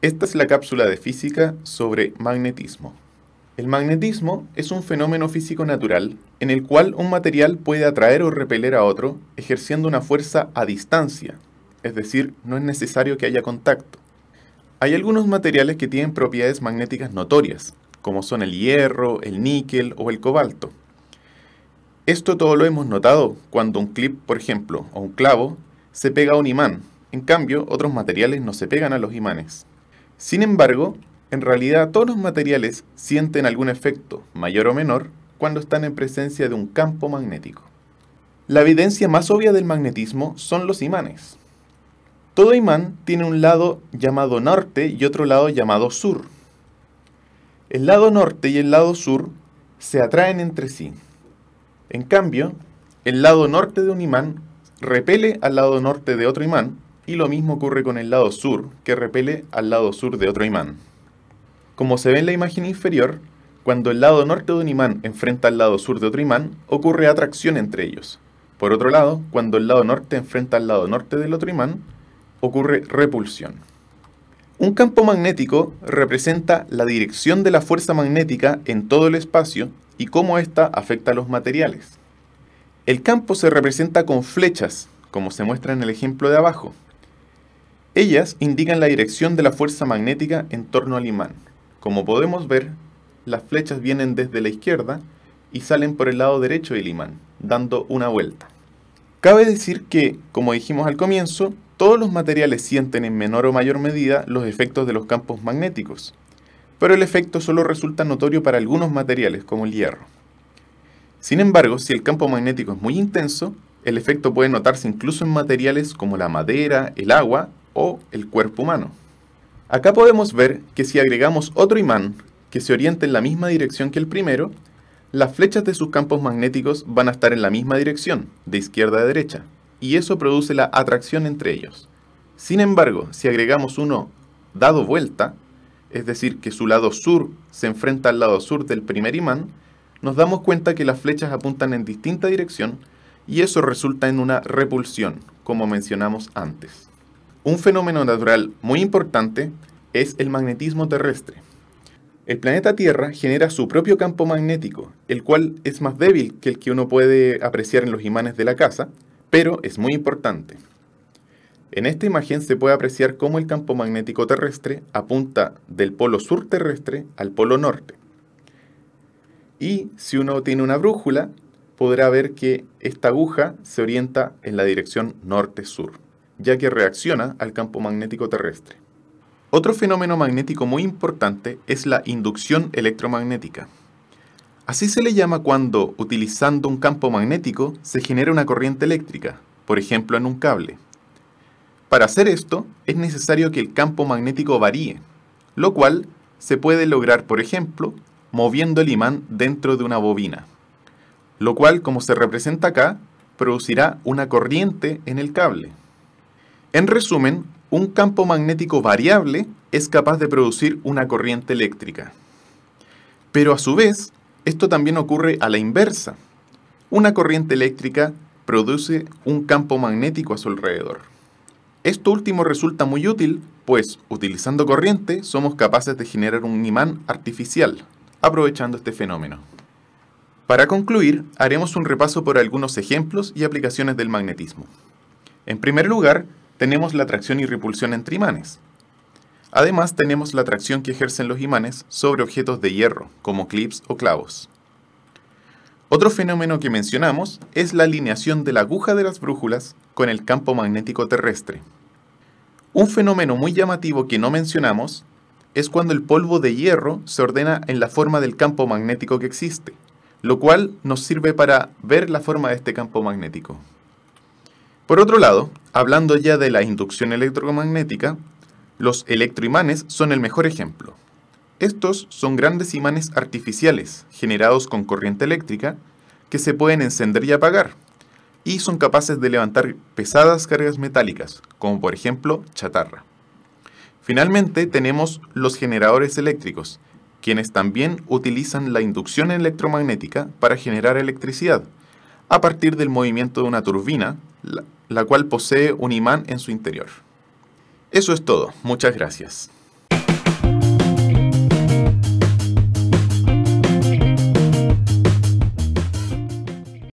Esta es la cápsula de física sobre magnetismo. El magnetismo es un fenómeno físico natural en el cual un material puede atraer o repeler a otro ejerciendo una fuerza a distancia, es decir, no es necesario que haya contacto. Hay algunos materiales que tienen propiedades magnéticas notorias, como son el hierro, el níquel o el cobalto. Esto todo lo hemos notado cuando un clip, por ejemplo, o un clavo, se pega a un imán. En cambio, otros materiales no se pegan a los imanes. Sin embargo, en realidad todos los materiales sienten algún efecto, mayor o menor, cuando están en presencia de un campo magnético. La evidencia más obvia del magnetismo son los imanes. Todo imán tiene un lado llamado norte y otro lado llamado sur. El lado norte y el lado sur se atraen entre sí. En cambio, el lado norte de un imán repele al lado norte de otro imán y lo mismo ocurre con el lado sur, que repele al lado sur de otro imán. Como se ve en la imagen inferior, cuando el lado norte de un imán enfrenta al lado sur de otro imán, ocurre atracción entre ellos. Por otro lado, cuando el lado norte enfrenta al lado norte del otro imán, ocurre repulsión. Un campo magnético representa la dirección de la fuerza magnética en todo el espacio y cómo ésta afecta a los materiales. El campo se representa con flechas, como se muestra en el ejemplo de abajo. Ellas indican la dirección de la fuerza magnética en torno al imán. Como podemos ver, las flechas vienen desde la izquierda y salen por el lado derecho del imán, dando una vuelta. Cabe decir que, como dijimos al comienzo, todos los materiales sienten en menor o mayor medida los efectos de los campos magnéticos, pero el efecto solo resulta notorio para algunos materiales, como el hierro. Sin embargo, si el campo magnético es muy intenso, el efecto puede notarse incluso en materiales como la madera, el agua o el cuerpo humano. Acá podemos ver que si agregamos otro imán que se oriente en la misma dirección que el primero, las flechas de sus campos magnéticos van a estar en la misma dirección, de izquierda a derecha, y eso produce la atracción entre ellos. Sin embargo, si agregamos uno dado vuelta, es decir, que su lado sur se enfrenta al lado sur del primer imán, nos damos cuenta que las flechas apuntan en distinta dirección y eso resulta en una repulsión, como mencionamos antes. Un fenómeno natural muy importante es el magnetismo terrestre. El planeta Tierra genera su propio campo magnético, el cual es más débil que el que uno puede apreciar en los imanes de la casa, pero es muy importante. En esta imagen se puede apreciar cómo el campo magnético terrestre apunta del polo sur terrestre al polo norte. Y si uno tiene una brújula, podrá ver que esta aguja se orienta en la dirección norte-sur ya que reacciona al campo magnético terrestre. Otro fenómeno magnético muy importante es la inducción electromagnética. Así se le llama cuando, utilizando un campo magnético, se genera una corriente eléctrica, por ejemplo en un cable. Para hacer esto, es necesario que el campo magnético varíe, lo cual se puede lograr, por ejemplo, moviendo el imán dentro de una bobina, lo cual, como se representa acá, producirá una corriente en el cable. En resumen, un campo magnético variable es capaz de producir una corriente eléctrica. Pero a su vez, esto también ocurre a la inversa. Una corriente eléctrica produce un campo magnético a su alrededor. Esto último resulta muy útil, pues utilizando corriente somos capaces de generar un imán artificial, aprovechando este fenómeno. Para concluir, haremos un repaso por algunos ejemplos y aplicaciones del magnetismo. En primer lugar, tenemos la atracción y repulsión entre imanes. Además, tenemos la atracción que ejercen los imanes sobre objetos de hierro, como clips o clavos. Otro fenómeno que mencionamos es la alineación de la aguja de las brújulas con el campo magnético terrestre. Un fenómeno muy llamativo que no mencionamos es cuando el polvo de hierro se ordena en la forma del campo magnético que existe, lo cual nos sirve para ver la forma de este campo magnético. Por otro lado, hablando ya de la inducción electromagnética, los electroimanes son el mejor ejemplo. Estos son grandes imanes artificiales generados con corriente eléctrica que se pueden encender y apagar, y son capaces de levantar pesadas cargas metálicas, como por ejemplo chatarra. Finalmente tenemos los generadores eléctricos, quienes también utilizan la inducción electromagnética para generar electricidad, a partir del movimiento de una turbina la, cual posee un imán en su interior. Eso es todo, muchas gracias.